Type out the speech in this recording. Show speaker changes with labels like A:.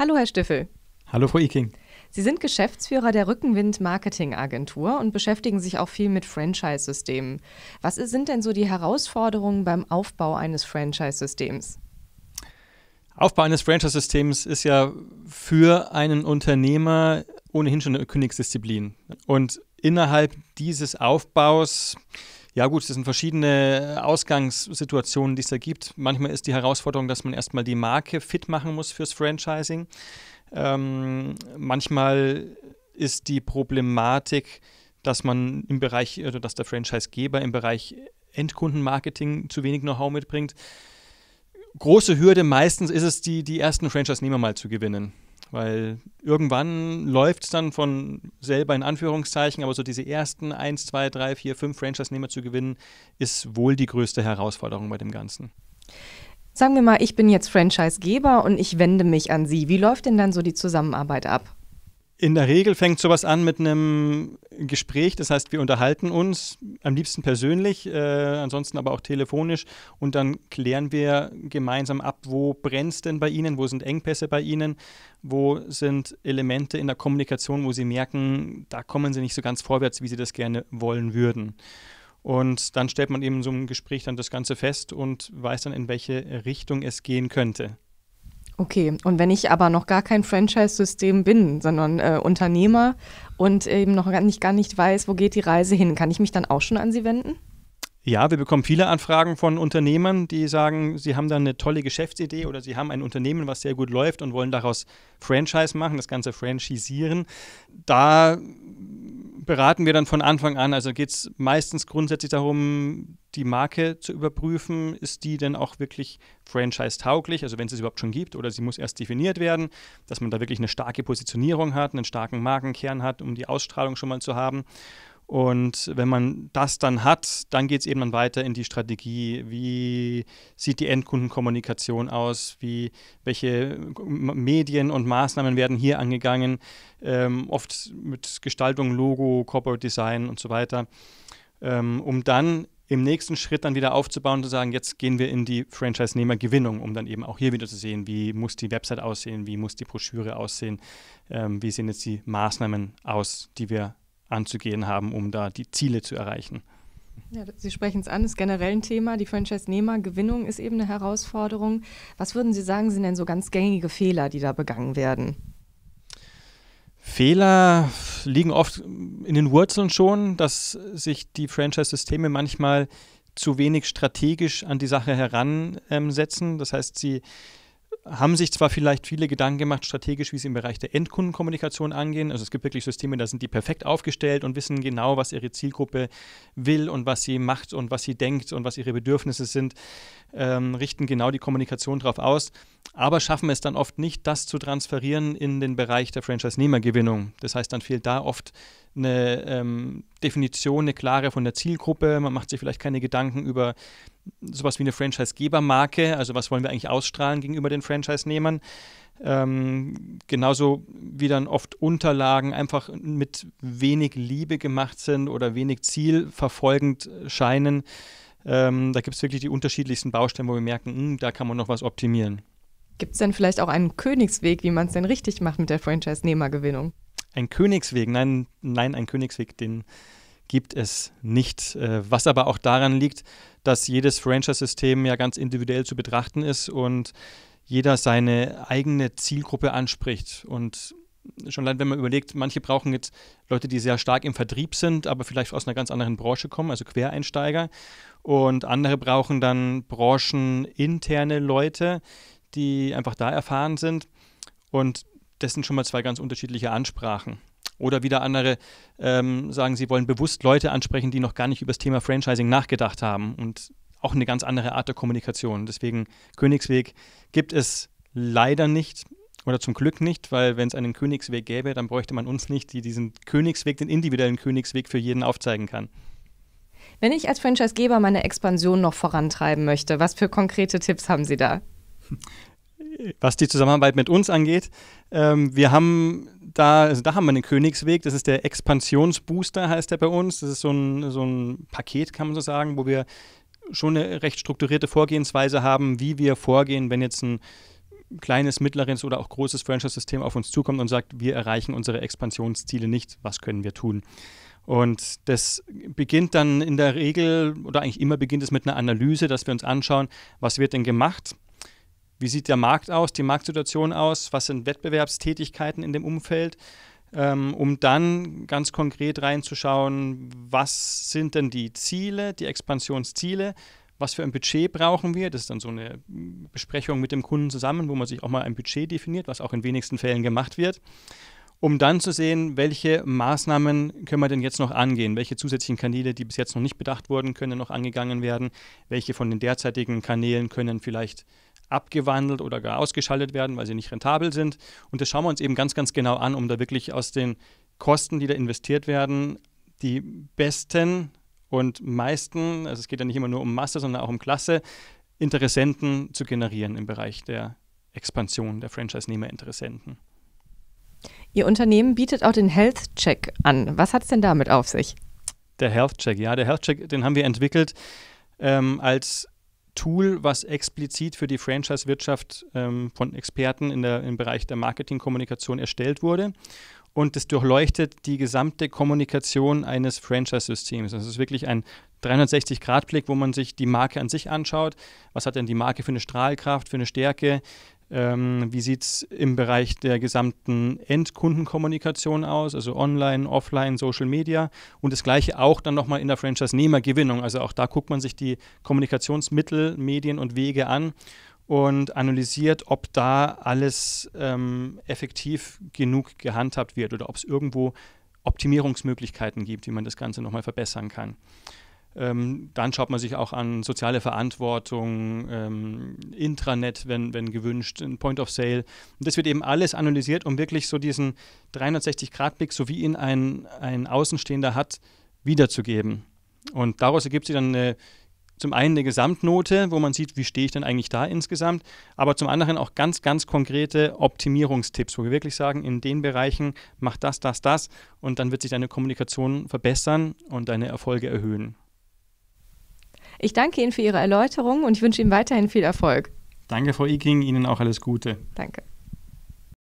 A: Hallo, Herr Stiffel. Hallo, Frau Iking. Sie sind Geschäftsführer der Rückenwind Marketing Agentur und beschäftigen sich auch viel mit Franchise-Systemen. Was sind denn so die Herausforderungen beim Aufbau eines Franchise-Systems?
B: Aufbau eines Franchise-Systems ist ja für einen Unternehmer ohnehin schon eine Königsdisziplin. Und innerhalb dieses Aufbaus ja gut, es sind verschiedene äh, Ausgangssituationen, die es da gibt. Manchmal ist die Herausforderung, dass man erstmal die Marke fit machen muss fürs Franchising. Ähm, manchmal ist die Problematik, dass man im Bereich oder dass der Franchisegeber im Bereich Endkundenmarketing zu wenig Know-how mitbringt. Große Hürde meistens ist es, die, die ersten Franchise-Nehmer mal zu gewinnen weil irgendwann läuft es dann von selber in Anführungszeichen, aber so diese ersten 1, 2, 3, 4, 5 Franchise-Nehmer zu gewinnen, ist wohl die größte Herausforderung bei dem Ganzen.
A: Sagen wir mal, ich bin jetzt Franchise-Geber und ich wende mich an Sie. Wie läuft denn dann so die Zusammenarbeit ab?
B: In der Regel fängt sowas an mit einem Gespräch, das heißt, wir unterhalten uns am liebsten persönlich, äh, ansonsten aber auch telefonisch und dann klären wir gemeinsam ab, wo brennt es denn bei Ihnen, wo sind Engpässe bei Ihnen, wo sind Elemente in der Kommunikation, wo Sie merken, da kommen Sie nicht so ganz vorwärts, wie Sie das gerne wollen würden. Und dann stellt man eben in so einem Gespräch dann das Ganze fest und weiß dann, in welche Richtung es gehen könnte.
A: Okay, und wenn ich aber noch gar kein Franchise-System bin, sondern äh, Unternehmer und eben noch gar nicht, gar nicht weiß, wo geht die Reise hin, kann ich mich dann auch schon an Sie wenden?
B: Ja, wir bekommen viele Anfragen von Unternehmern, die sagen, sie haben da eine tolle Geschäftsidee oder sie haben ein Unternehmen, was sehr gut läuft und wollen daraus Franchise machen, das Ganze franchisieren. Da beraten wir dann von Anfang an. Also geht es meistens grundsätzlich darum, die Marke zu überprüfen. Ist die denn auch wirklich franchise-tauglich? Also wenn es es überhaupt schon gibt oder sie muss erst definiert werden, dass man da wirklich eine starke Positionierung hat, einen starken Markenkern hat, um die Ausstrahlung schon mal zu haben. Und wenn man das dann hat, dann geht es eben dann weiter in die Strategie. Wie sieht die Endkundenkommunikation aus? Wie, welche äh, Medien und Maßnahmen werden hier angegangen? Ähm, oft mit Gestaltung, Logo, Corporate Design und so weiter. Ähm, um dann im nächsten Schritt dann wieder aufzubauen, und zu sagen, jetzt gehen wir in die Franchise-Nehmer-Gewinnung, um dann eben auch hier wieder zu sehen, wie muss die Website aussehen, wie muss die Broschüre aussehen, ähm, wie sehen jetzt die Maßnahmen aus, die wir anzugehen haben, um da die Ziele zu erreichen.
A: Ja, Sie sprechen es an, ist generell ein Thema. Die Franchise-Nehmer-Gewinnung ist eben eine Herausforderung. Was würden Sie sagen, sind denn so ganz gängige Fehler, die da begangen werden?
B: Fehler liegen oft in den Wurzeln schon, dass sich die Franchise-Systeme manchmal zu wenig strategisch an die Sache heransetzen. Das heißt, sie haben sich zwar vielleicht viele Gedanken gemacht, strategisch, wie sie im Bereich der Endkundenkommunikation angehen. Also es gibt wirklich Systeme, da sind die perfekt aufgestellt und wissen genau, was ihre Zielgruppe will und was sie macht und was sie denkt und was ihre Bedürfnisse sind, ähm, richten genau die Kommunikation darauf aus aber schaffen es dann oft nicht, das zu transferieren in den Bereich der Franchise-Nehmergewinnung. Das heißt, dann fehlt da oft eine ähm, Definition, eine klare von der Zielgruppe. Man macht sich vielleicht keine Gedanken über sowas wie eine Franchise-Gebermarke, also was wollen wir eigentlich ausstrahlen gegenüber den Franchise-Nehmern. Ähm, genauso wie dann oft Unterlagen einfach mit wenig Liebe gemacht sind oder wenig zielverfolgend scheinen. Ähm, da gibt es wirklich die unterschiedlichsten Baustellen, wo wir merken, mh, hm, da kann man noch was optimieren.
A: Gibt es denn vielleicht auch einen Königsweg, wie man es denn richtig macht mit der Franchise-Nehmergewinnung?
B: Ein Königsweg, nein, nein, ein Königsweg, den gibt es nicht. Äh, was aber auch daran liegt, dass jedes Franchise-System ja ganz individuell zu betrachten ist und jeder seine eigene Zielgruppe anspricht. Und schon allein, wenn man überlegt, manche brauchen jetzt Leute, die sehr stark im Vertrieb sind, aber vielleicht aus einer ganz anderen Branche kommen, also Quereinsteiger. Und andere brauchen dann brancheninterne Leute, die einfach da erfahren sind. Und das sind schon mal zwei ganz unterschiedliche Ansprachen. Oder wieder andere ähm, sagen, sie wollen bewusst Leute ansprechen, die noch gar nicht über das Thema Franchising nachgedacht haben. Und auch eine ganz andere Art der Kommunikation. Deswegen Königsweg gibt es leider nicht oder zum Glück nicht, weil wenn es einen Königsweg gäbe, dann bräuchte man uns nicht, die diesen Königsweg, den individuellen Königsweg für jeden aufzeigen kann.
A: Wenn ich als Franchisegeber meine Expansion noch vorantreiben möchte, was für konkrete Tipps haben Sie da?
B: was die Zusammenarbeit mit uns angeht. Ähm, wir haben da, also da haben wir einen Königsweg, das ist der Expansionsbooster, heißt der bei uns. Das ist so ein, so ein Paket, kann man so sagen, wo wir schon eine recht strukturierte Vorgehensweise haben, wie wir vorgehen, wenn jetzt ein kleines, mittleres oder auch großes Franchise-System auf uns zukommt und sagt, wir erreichen unsere Expansionsziele nicht, was können wir tun? Und das beginnt dann in der Regel oder eigentlich immer beginnt es mit einer Analyse, dass wir uns anschauen, was wird denn gemacht, wie sieht der Markt aus, die Marktsituation aus, was sind Wettbewerbstätigkeiten in dem Umfeld, ähm, um dann ganz konkret reinzuschauen, was sind denn die Ziele, die Expansionsziele, was für ein Budget brauchen wir. Das ist dann so eine Besprechung mit dem Kunden zusammen, wo man sich auch mal ein Budget definiert, was auch in wenigsten Fällen gemacht wird, um dann zu sehen, welche Maßnahmen können wir denn jetzt noch angehen, welche zusätzlichen Kanäle, die bis jetzt noch nicht bedacht wurden, können noch angegangen werden, welche von den derzeitigen Kanälen können vielleicht abgewandelt oder gar ausgeschaltet werden, weil sie nicht rentabel sind. Und das schauen wir uns eben ganz, ganz genau an, um da wirklich aus den Kosten, die da investiert werden, die besten und meisten, also es geht ja nicht immer nur um Masse, sondern auch um Klasse, Interessenten zu generieren im Bereich der Expansion der Franchise-Nehmer-Interessenten.
A: Ihr Unternehmen bietet auch den Health Check an. Was hat es denn damit auf sich?
B: Der Health Check, ja, der Health Check, den haben wir entwickelt ähm, als Tool, was explizit für die Franchise-Wirtschaft ähm, von Experten in der, im Bereich der Marketingkommunikation erstellt wurde. Und es durchleuchtet die gesamte Kommunikation eines Franchise-Systems. Das ist wirklich ein 360-Grad-Blick, wo man sich die Marke an sich anschaut. Was hat denn die Marke für eine Strahlkraft, für eine Stärke? Ähm, wie sieht es im Bereich der gesamten Endkundenkommunikation aus, also online, offline, Social Media und das gleiche auch dann nochmal in der Franchise-Nehmergewinnung. Also auch da guckt man sich die Kommunikationsmittel, Medien und Wege an und analysiert, ob da alles ähm, effektiv genug gehandhabt wird oder ob es irgendwo Optimierungsmöglichkeiten gibt, wie man das Ganze nochmal verbessern kann. Ähm, dann schaut man sich auch an soziale Verantwortung, ähm, Intranet, wenn, wenn gewünscht, ein Point of Sale. Und das wird eben alles analysiert, um wirklich so diesen 360-Grad-Blick, so wie ihn ein, ein Außenstehender hat, wiederzugeben. Und daraus ergibt sich dann eine, zum einen eine Gesamtnote, wo man sieht, wie stehe ich denn eigentlich da insgesamt, aber zum anderen auch ganz, ganz konkrete Optimierungstipps, wo wir wirklich sagen, in den Bereichen mach das, das, das und dann wird sich deine Kommunikation verbessern und deine Erfolge erhöhen.
A: Ich danke Ihnen für Ihre Erläuterung und ich wünsche Ihnen weiterhin viel Erfolg.
B: Danke, Frau Iking. Ihnen auch alles Gute.
A: Danke.